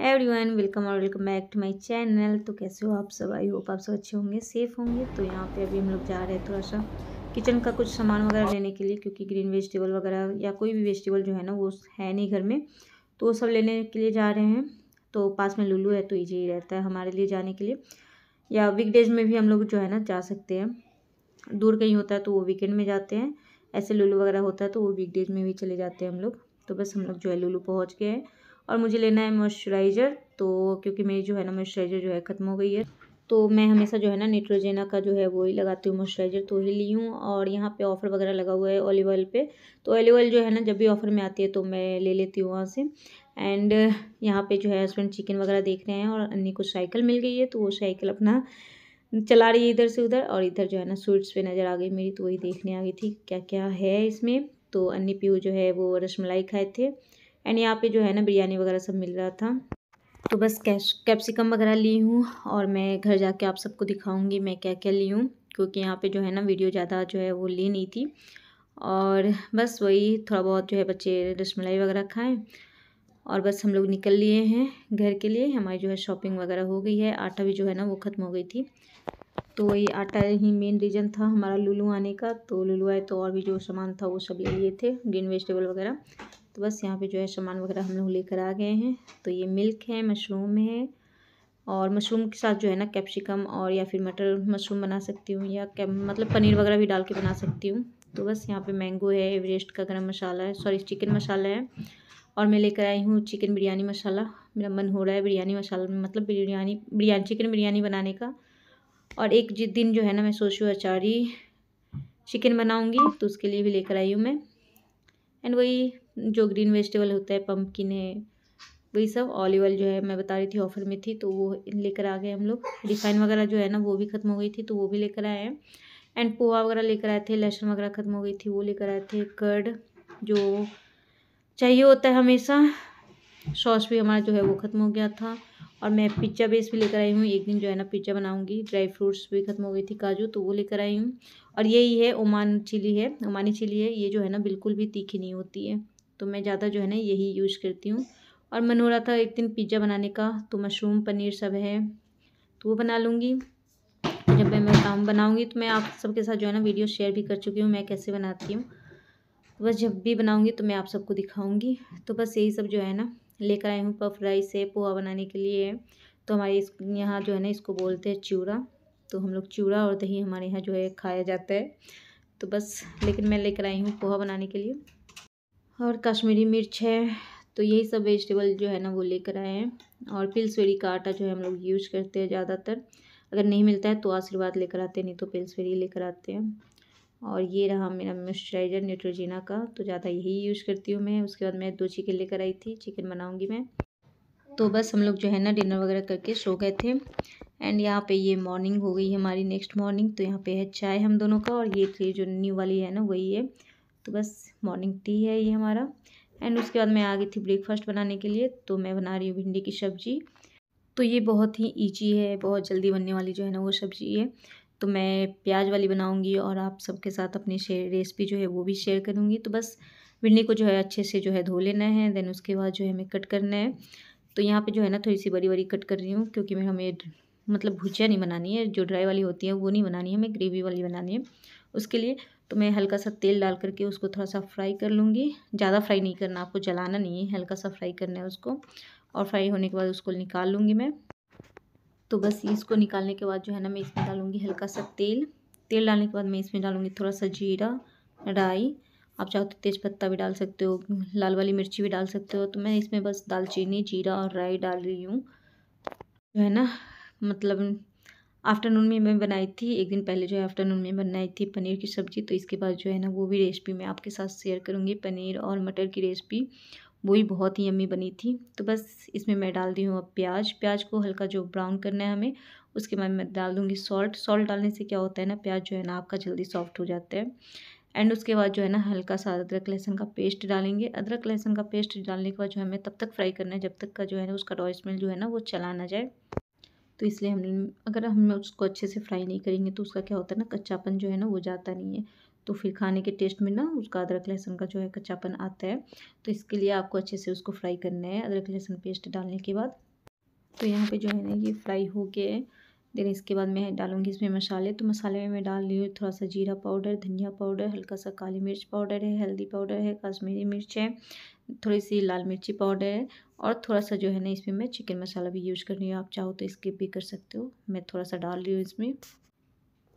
Everyone welcome और welcome back to my channel तो कैसे हो आप सब आई होप आप सब अच्छे होंगे सेफ़ होंगे तो यहाँ पे अभी हम लोग जा रहे हैं थोड़ा सा किचन का कुछ सामान वगैरह लेने के लिए क्योंकि ग्रीन वेजिटेबल वगैरह या कोई भी वेजिटेबल जो है ना वो है नहीं घर में तो वो सब लेने के लिए जा रहे हैं तो पास में लुलू है तो ईजी ही रहता है हमारे लिए जाने के लिए या वीकडेज में भी हम लोग जो है ना जा सकते हैं दूर कहीं होता है तो वो वीकेंड में जाते हैं ऐसे लुलू वगैरह होता है तो वो वीकडेज में भी चले जाते हैं हम लोग तो बस हम लोग जो है लुलू पहुँच गए हैं और मुझे लेना है मॉइस्चराइज़र तो क्योंकि मेरी जो है ना मॉइस्चराइज़र जो है ख़त्म हो गई है तो मैं हमेशा जो है ना नेट्रोजेना का जो है वो ही लगाती हूँ मॉइस्चराइज़र तो ही ली हूँ और यहाँ पे ऑफ़र वगैरह लगा हुआ है ऑलिव ऑयल पे तो ऑलिव ऑयल जो है ना जब भी ऑफ़र में आती है तो मैं ले लेती हूँ वहाँ से एंड यहाँ पे जो है हस्बैंड चिकन वगैरह देख रहे हैं और अन्नी को साइकिल मिल गई है तो वो साइकिल अपना चला रही है इधर से उधर और इधर जो है ना स्वीट्स पर नज़र आ गई मेरी तो वही देखने आ गई थी क्या क्या है इसमें तो अन्नी पीहू जो है वो रसमलाई खाए थे एंड यहाँ पे जो है ना बिरयानी वगैरह सब मिल रहा था तो बस कैश कैप्सिकम वगैरह ली हूँ और मैं घर जाके आप सबको दिखाऊंगी मैं क्या क्या ली हूँ क्योंकि यहाँ पे जो है ना वीडियो ज़्यादा जो है वो ली नहीं थी और बस वही थोड़ा बहुत जो है बच्चे रसमलाई वगैरह खाएँ और बस हम लोग निकल लिए हैं घर के लिए हमारी जो है शॉपिंग वगैरह हो गई है आटा भी जो है ना वो ख़त्म हो गई थी तो वही आटा ही मेन रीज़न था हमारा लुलू आने का तो लुलू आए तो और भी जो सामान था वो सब ले लिए थे ग्रीन वेजिटेबल वगैरह तो बस यहाँ पे जो है सामान वगैरह हम लोग लेकर आ गए हैं तो ये मिल्क है मशरूम है और मशरूम के साथ जो है ना कैप्सिकम और या फिर मटर मशरूम बना सकती हूँ या मतलब पनीर वगैरह भी डाल के बना सकती हूँ तो बस यहाँ पे मैंगो है एवरेस्ट का गरम मसाला है सॉरी चिकन मसाला है और मैं लेकर आई हूँ चिकन बिरयानी मसाला मेरा मन हो रहा है बिरयानी मसाला मतलब बिरयानी बिरयानी चिकन बिरयानी बनाने का और एक जिस दिन जो है ना मैं सोचू अचारी चिकन बनाऊँगी तो उसके लिए भी लेकर आई हूँ मैं एंड वही जो ग्रीन वेजिटेबल होता है पम्पकिन है वही सब ऑलिव ऑयल जो है मैं बता रही थी ऑफर में थी तो वो लेकर आ गए हम लोग रिफाइन वगैरह जो है ना वो भी ख़त्म हो गई थी तो वो भी लेकर आए हैं एंड पोहा वगैरह लेकर आए थे लहसुन वगैरह ख़त्म हो गई थी वो लेकर आए थे कर्ड जो चाहिए होता है हमेशा सॉस भी हमारा जो है वो ख़त्म हो गया था और मैं पिज्ज़ा बेस भी लेकर आई हूँ एक दिन जो है ना पिज्ज़ा बनाऊँगी ड्राई फ्रूट्स भी ख़त्म हो गई थी काजू तो वो लेकर आई हूँ और यही है ओमान चिली है ओमानी चिली है ये जो है ना बिल्कुल भी तीखी नहीं होती है तो मैं ज़्यादा जो है ना यही यूज़ करती हूँ और मन हो रहा था एक दिन पिज्ज़ा बनाने का तो मशरूम पनीर सब है तो वो बना लूँगी तो जब मैं बताऊँ बनाऊँगी तो मैं आप सबके साथ जो है ना वीडियो शेयर भी कर चुकी हूँ मैं कैसे बनाती हूँ बस जब भी बनाऊँगी तो मैं आप सबको दिखाऊँगी तो बस यही सब जो है ना लेकर आई हूँ पफ राइस है पोहा बनाने के लिए तो हमारे इस यहाँ जो है ना इसको बोलते हैं चूड़ा तो हम लोग चूड़ा और दही हमारे यहाँ जो है खाया जाता है तो बस लेकिन मैं लेकर आई हूँ पोहा बनाने के लिए और कश्मीरी मिर्च है तो यही सब वेजिटेबल जो है ना वो लेकर आए हैं और पिल्सवेरी का आटा जो है हम लोग यूज करते हैं ज़्यादातर अगर नहीं मिलता है तो आशीर्वाद लेकर आते हैं नहीं तो पिल्सवेरी लेकर आते हैं और ये रहा मेरा मॉइस्चराइज़र न्यूट्रोजीना का तो ज़्यादा यही यूज़ करती हूँ मैं उसके बाद मैं दो चिकन लेकर आई थी चिकन बनाऊँगी मैं तो बस हम लोग जो है ना डिनर वगैरह करके सो गए थे एंड यहाँ पे ये मॉर्निंग हो गई हमारी नेक्स्ट मॉर्निंग तो यहाँ पे है चाय हम दोनों का और ये थ्री जो न्यू वाली है ना वही है तो बस मॉर्निंग टी है ये हमारा एंड उसके बाद मैं आ गई थी ब्रेकफास्ट बनाने के लिए तो मैं बना रही हूँ भिंडी की सब्ज़ी तो ये बहुत ही ईजी है बहुत जल्दी बनने वाली जो है ना वो सब्ज़ी है तो मैं प्याज वाली बनाऊँगी और आप सबके साथ अपनी शेयर रेसिपी जो है वो भी शेयर करूँगी तो बस भिंडी को जो है अच्छे से जो है धो लेना है देन उसके बाद जो है हमें कट करना है तो यहाँ पे जो है ना थोड़ी सी बड़ी बड़ी कट कर रही हूँ क्योंकि मैं हमें मतलब भुजिया नहीं बनानी है जो ड्राई वाली होती है वो नहीं बनानी है हमें ग्रेवी वाली बनानी है उसके लिए तो मैं हल्का सा तेल डाल करके उसको थोड़ा सा फ्राई कर लूँगी ज़्यादा फ्राई नहीं करना आपको जलाना नहीं है हल्का सा फ्राई करना है उसको और फ्राई होने के बाद उसको निकाल लूँगी मैं तो बस इसको निकालने के बाद जो है ना मैं इसमें डालूँगी हल्का सा तेल तेल डालने के बाद मैं इसमें डालूँगी थोड़ा सा जीरा राई आप चाहो तो तेज पत्ता भी डाल सकते हो लाल वाली मिर्ची भी डाल सकते हो तो मैं इसमें बस दालचीनी जीरा और राई डाल रही हूँ जो है ना मतलब आफ्टरनून में मैं बनाई थी एक दिन पहले जो है आफ्टरनून में बनाई थी पनीर की सब्ज़ी तो इसके बाद जो है ना वो भी रेसिपी मैं आपके साथ शेयर करूँगी पनीर और मटर की रेसिपी वो ही बहुत ही अम्मी बनी थी तो बस इसमें मैं डाल दी हूँ अब प्याज प्याज को हल्का जो ब्राउन करना है हमें उसके बाद मैं डाल दूँगी सॉल्ट सॉल्ट डालने से क्या होता है ना प्याज जो है ना आपका जल्दी सॉफ्ट हो जाता है एंड उसके बाद जो है ना हल्का सा अदरक लहसुन का पेस्ट डालेंगे अदरक लहसुन का पेस्ट डालने के बाद जो हमें तब तक फ्राई करना है जब तक का जो है ना उसका रॉ स्मेल जो है ना वो चला ना जाए तो इसलिए हम अगर हम उसको अच्छे से फ्राई नहीं करेंगे तो उसका क्या होता है ना कच्चापन जो है ना वो जाता नहीं है तो फिर खाने के टेस्ट में ना उसका अदरक लहसुन का जो है कच्चापन आता है तो इसके लिए आपको अच्छे से उसको फ्राई करना है अदरक लहसुन पेस्ट डालने के बाद तो यहाँ पे जो है ना ये फ्राई हो गया है देन इसके बाद मैं डालूँगी इसमें मसाले तो मसाले में मैं डाल रही हूँ थोड़ा सा जीरा पाउडर धनिया पाउडर हल्का सा काली मिर्च पाउडर है हल्दी पाउडर है कश्मीरी मिर्च है थोड़ी सी लाल मिर्ची पाउडर है और थोड़ा सा जो है ना इसमें मैं चिकन मसाला भी यूज़ कर रही हूँ आप चाहो तो स्किप भी कर सकते हो मैं थोड़ा सा डाल रही हूँ इसमें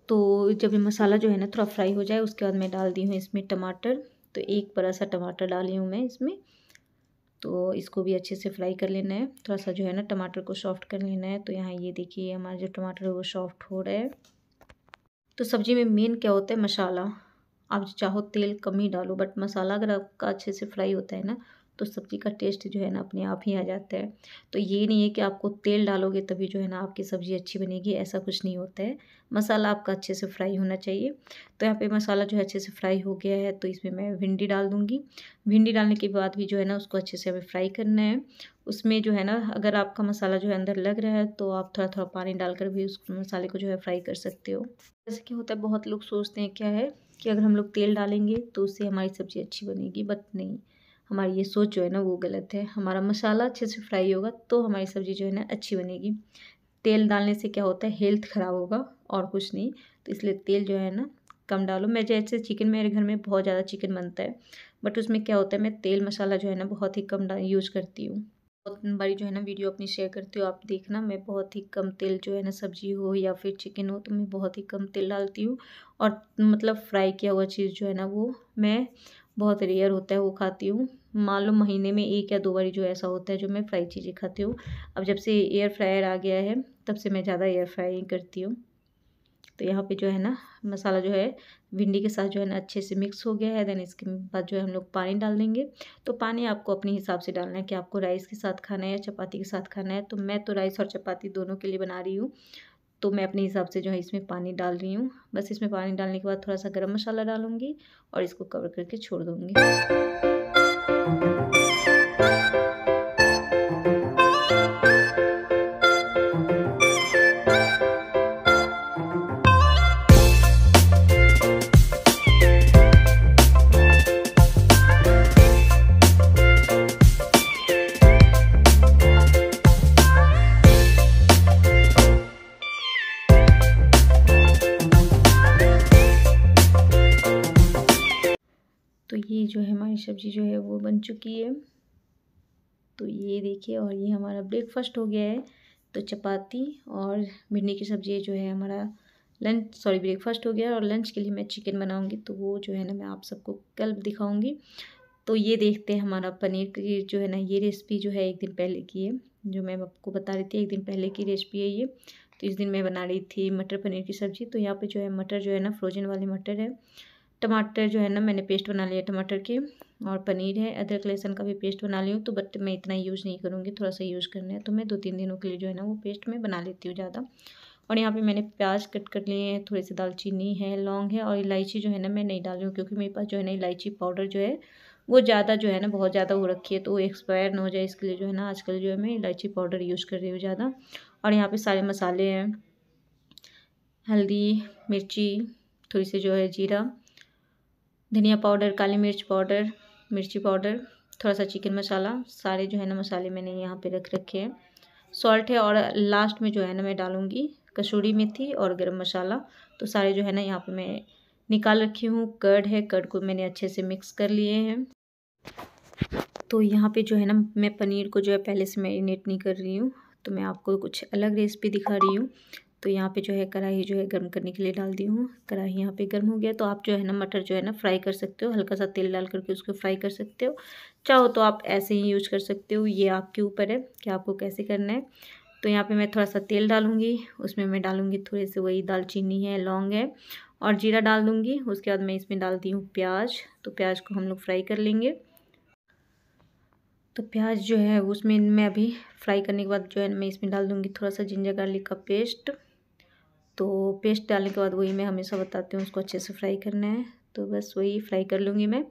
तो जब ये मसाला जो है ना थोड़ा फ्राई हो जाए उसके बाद मैं डाल दी हूँ इसमें टमाटर तो एक बड़ा सा टमाटर डाली हूँ मैं इसमें तो इसको भी अच्छे से फ्राई कर लेना है थोड़ा सा जो है ना टमाटर को सॉफ्ट कर लेना है तो यहाँ ये देखिए हमारा जो टमाटर है वो सॉफ्ट हो रहा है तो सब्जी में मेन क्या होता है मसाला आप चाहो तेल कम ही डालो बट मसाला अगर आपका अच्छे से फ्राई होता है ना तो सब्ज़ी का टेस्ट जो है ना अपने आप ही आ जाता है तो ये नहीं है कि आपको तेल डालोगे तभी जो है ना आपकी सब्ज़ी अच्छी बनेगी ऐसा कुछ नहीं होता है मसाला आपका अच्छे से फ्राई होना चाहिए तो यहाँ पे मसाला जो है अच्छे से फ्राई हो गया है तो इसमें मैं भिंडी डाल दूँगी भिंडी डालने के बाद भी जो है ना उसको अच्छे से हमें फ्राई करना है उसमें जो है ना अगर आपका मसाला जो है अंदर लग रहा है तो आप थोड़ा थोड़ा पानी डालकर भी उस मसाले को जो है फ्राई कर सकते हो जैसे कि होता है बहुत लोग सोचते हैं क्या है कि अगर हम लोग तेल डालेंगे तो उससे हमारी सब्ज़ी अच्छी बनेगी बट नहीं हमारी ये सोच जो है ना वो गलत है हमारा मसाला अच्छे से फ्राई होगा तो हमारी सब्ज़ी जो है ना अच्छी बनेगी तेल डालने से क्या होता है हेल्थ ख़राब होगा और कुछ नहीं तो इसलिए तेल जो है ना कम डालो मैं जैसे चिकन मेरे घर में बहुत ज़्यादा चिकन बनता है बट उसमें क्या होता है मैं तेल मसाला जो है ना बहुत ही कम यूज़ करती हूँ बहुत बारी जो है ना वीडियो अपनी शेयर करती हूँ आप देखना मैं बहुत ही कम तेल जो है ना सब्जी हो या फिर चिकन हो तो मैं बहुत ही कम तेल डालती हूँ और मतलब फ्राई किया हुआ चीज़ जो है ना वो मैं बहुत रेयर होता है वो खाती हूँ मान लो महीने में एक या दो बारी जो ऐसा होता है जो मैं फ्राई चीज़ें खाती हूँ अब जब से एयर फ्रायर आ गया है तब से मैं ज़्यादा एयर फ्राई करती हूँ तो यहाँ पे जो है ना मसाला जो है भिंडी के साथ जो है ना अच्छे से मिक्स हो गया है देन इसके बाद जो है हम लोग पानी डाल देंगे तो पानी आपको अपने हिसाब से डालना है कि आपको राइस के साथ खाना है या चपाती के साथ खाना है तो मैं तो राइस और चपाती दोनों के लिए बना रही हूँ तो मैं अपने हिसाब से जो है इसमें पानी डाल रही हूँ बस इसमें पानी डालने के बाद थोड़ा सा गर्म मसाला डालूंगी और इसको कवर करके छोड़ दूँगी ये जो है हमारी सब्ज़ी जो है वो बन चुकी है तो ये देखिए और ये हमारा ब्रेकफास्ट हो गया है तो चपाती और भिंडी की सब्ज़ी जो है हमारा लंच सॉरी ब्रेकफास्ट हो गया और लंच के लिए मैं चिकन बनाऊंगी तो वो जो है ना मैं आप सबको कल दिखाऊंगी तो ये देखते हैं हमारा पनीर की जो है ना ये रेसिपी जो है एक दिन पहले की है जो मैं आपको बता रही थी एक दिन पहले की रेसिपी है ये तो इस दिन मैं बना रही थी मटर पनीर की सब्ज़ी तो यहाँ पे जो है मटर जो है ना फ्रोजन वाले मटर है टमाटर जो है ना मैंने पेस्ट बना लिया टमाटर के और पनीर है अदरक लहसन का भी पेस्ट बना ली हूँ तो बट मैं इतना यूज़ नहीं करूँगी थोड़ा सा यूज़ करना है तो मैं दो तीन दिनों के लिए जो है ना वो पेस्ट मैं बना लेती हूँ ज़्यादा और यहाँ पे मैंने प्याज कट कर लिए हैं थोड़ी सी दालचीनी है लौंग है और इलायची जो है ना मैं नहीं डाल रही हूँ क्योंकि मेरे पास जो है ना इलायची पाउडर जो है वो ज़्यादा जो है ना बहुत ज़्यादा हो रखी है तो वो एक्सपायर ना हो जाए इसके लिए जो है ना आजकल जो है मैं इलायची पाउडर यूज़ कर रही हूँ ज़्यादा और यहाँ पर सारे मसाले हैं हल्दी मिर्ची थोड़ी सी जो है जीरा धनिया पाउडर काली मिर्च पाउडर मिर्ची पाउडर थोड़ा सा चिकन मसाला सारे जो है ना मसाले मैंने यहाँ पे रख रखे हैं सॉल्ट है और लास्ट में जो है ना मैं डालूँगी कसूरी मेथी और गरम मसाला तो सारे जो है ना यहाँ पे मैं निकाल रखी हूँ कर्ड है कर्ड को मैंने अच्छे से मिक्स कर लिए हैं तो यहाँ पे जो है ना मैं पनीर को जो है पहले से मैरिनेट नहीं कर रही हूँ तो मैं आपको कुछ अलग रेसिपी दिखा रही हूँ तो यहाँ पे जो है कढ़ाई जो है गर्म करने के लिए डाल दी हूँ कढ़ाई यहाँ पे गर्म हो गया तो आप जो है ना मटर जो है ना फ्राई कर सकते हो हल्का सा तेल डाल करके उसको फ्राई कर सकते हो चाहो तो आप ऐसे ही यूज कर सकते हो ये आपके ऊपर है कि आपको कैसे करना है तो यहाँ पे मैं थोड़ा सा तेल डालूंगी उसमें मैं डालूंगी थोड़े से वही दालचीनी है लौंग है और जीरा डाल दूंगी उसके बाद मैं इसमें डालती हूँ प्याज तो प्याज को हम लोग फ्राई कर लेंगे तो प्याज जो है उसमें मैं अभी फ्राई करने के बाद जो है मैं इसमें डाल दूँगी थोड़ा सा जिंजर गार्लिक का पेस्ट तो पेस्ट डालने के बाद वही मैं हमेशा बताती हूँ उसको अच्छे से फ्राई करना है तो बस वही फ्राई कर लूँगी मैं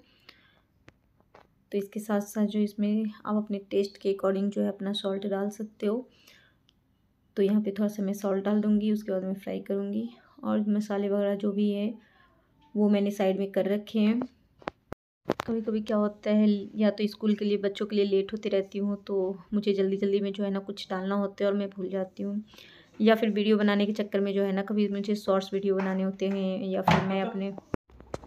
तो इसके साथ साथ जो इसमें आप अपने टेस्ट के अकॉर्डिंग जो है अपना सॉल्ट डाल सकते हो तो यहाँ पे थोड़ा सा मैं सॉल्ट डाल दूँगी उसके बाद मैं फ्राई करूँगी और मसाले वगैरह जो भी है वो मैंने साइड में कर रखे हैं कभी कभी क्या होता है या तो स्कूल के लिए बच्चों के लिए लेट होती रहती हूँ तो मुझे जल्दी जल्दी में जो है ना कुछ डालना होता है और मैं भूल जाती हूँ या फिर वीडियो बनाने के चक्कर में जो है ना कभी मुझे शॉर्ट्स वीडियो बनाने होते हैं या फिर मैं हाँ। अपने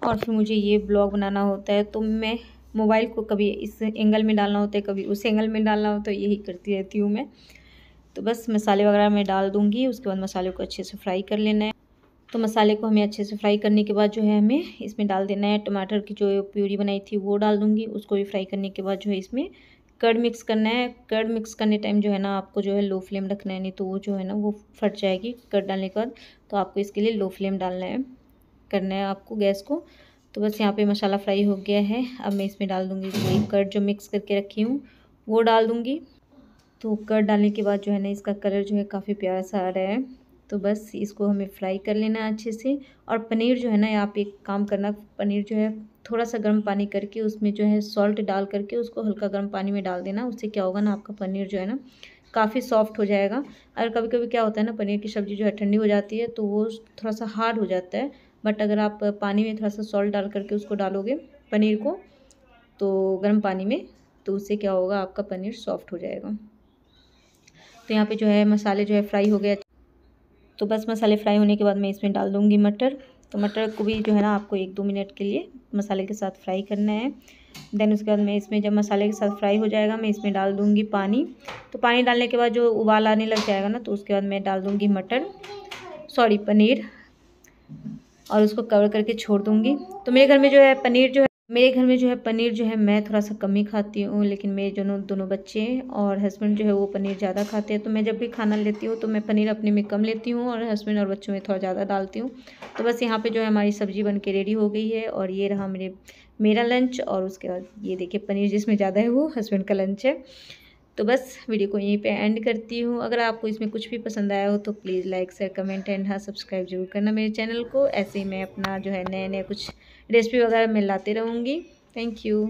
और फिर मुझे ये ब्लॉग बनाना होता है तो मैं मोबाइल को कभी इस एंगल में डालना होता है कभी उस एंगल में डालना होता तो है यही करती रहती हूँ मैं तो बस मसाले वगैरह मैं डाल दूँगी उसके बाद मसाले को अच्छे से फ्राई कर लेना है तो मसाले को हमें अच्छे से फ्राई करने के बाद जो है हमें इसमें डाल देना है टमाटर की जो प्यूरी बनाई थी वो डाल दूँगी उसको भी फ्राई करने के बाद जो है इसमें कर्ड मिक्स करना है कर्ड मिक्स करने टाइम जो है ना आपको जो है लो फ्लेम रखना है नहीं तो वो जो है ना वो फट जाएगी कर्ड डालने के बाद तो आपको इसके लिए लो फ्लेम डालना है करना है आपको गैस को तो बस यहाँ पे मसाला फ्राई हो गया है अब मैं इसमें डाल दूँगी वही कर्ड जो मिक्स करके रखी हूँ वो डाल दूँगी तो कर्ड डालने के बाद जो है ना इसका कलर जो है काफ़ी प्यारा सा आ रहा है तो बस इसको हमें फ्राई कर लेना है अच्छे से और पनीर जो है ना यहाँ एक काम करना पनीर जो है थोड़ा सा गर्म पानी करके उसमें जो है सॉल्ट डाल करके उसको हल्का गर्म पानी में डाल देना उससे क्या होगा ना आपका पनीर जो है ना काफ़ी सॉफ्ट हो जाएगा और कभी कभी क्या होता है ना पनीर की सब्ज़ी जो है ठंडी हो जाती है तो वो थोड़ा सा हार्ड हो जाता है बट अगर आप पानी में थोड़ा सा सॉल्ट डाल करके उसको डालोगे पनीर को तो गर्म पानी में तो उससे क्या होगा आपका पनीर सॉफ्ट हो जाएगा तो यहाँ पे जो है मसाले जो है फ्राई हो गया तो बस मसाले फ्राई होने के बाद मैं इसमें डाल दूँगी मटर तो मटर को भी जो है ना आपको एक दो मिनट के लिए मसाले के साथ फ्राई करना है देन उसके बाद मैं इसमें जब मसाले के साथ फ्राई हो जाएगा मैं इसमें डाल दूँगी पानी तो पानी डालने के बाद जो उबाल आने लग जाएगा ना तो उसके बाद मैं डाल दूँगी मटर सॉरी पनीर और उसको कवर करके छोड़ दूँगी तो मेरे घर में जो है पनीर जो है मेरे घर में जो है पनीर जो है मैं थोड़ा सा कम ही खाती हूँ लेकिन मेरे दोनों दोनों बच्चे और हस्बैंड जो है वो पनीर ज़्यादा खाते हैं तो मैं जब भी खाना लेती हूँ तो मैं पनीर अपने में कम लेती हूँ और हस्बैंड और बच्चों में थोड़ा ज़्यादा डालती हूँ तो बस यहाँ पे जो है हमारी सब्ज़ी बन के रेडी हो गई है और ये रहा मेरे मेरा लंच और उसके बाद ये देखिए पनीर जिसमें ज़्यादा है वो हस्बैंड का लंच है तो बस वीडियो को यहीं पर एंड करती हूँ अगर आपको इसमें कुछ भी पसंद आया हो तो please like share comment and हाँ सब्सक्राइब जरूर करना मेरे चैनल को ऐसे ही मैं अपना जो है नए नए कुछ रेसिपी वगैरह मैं लाती रहूँगी थैंक यू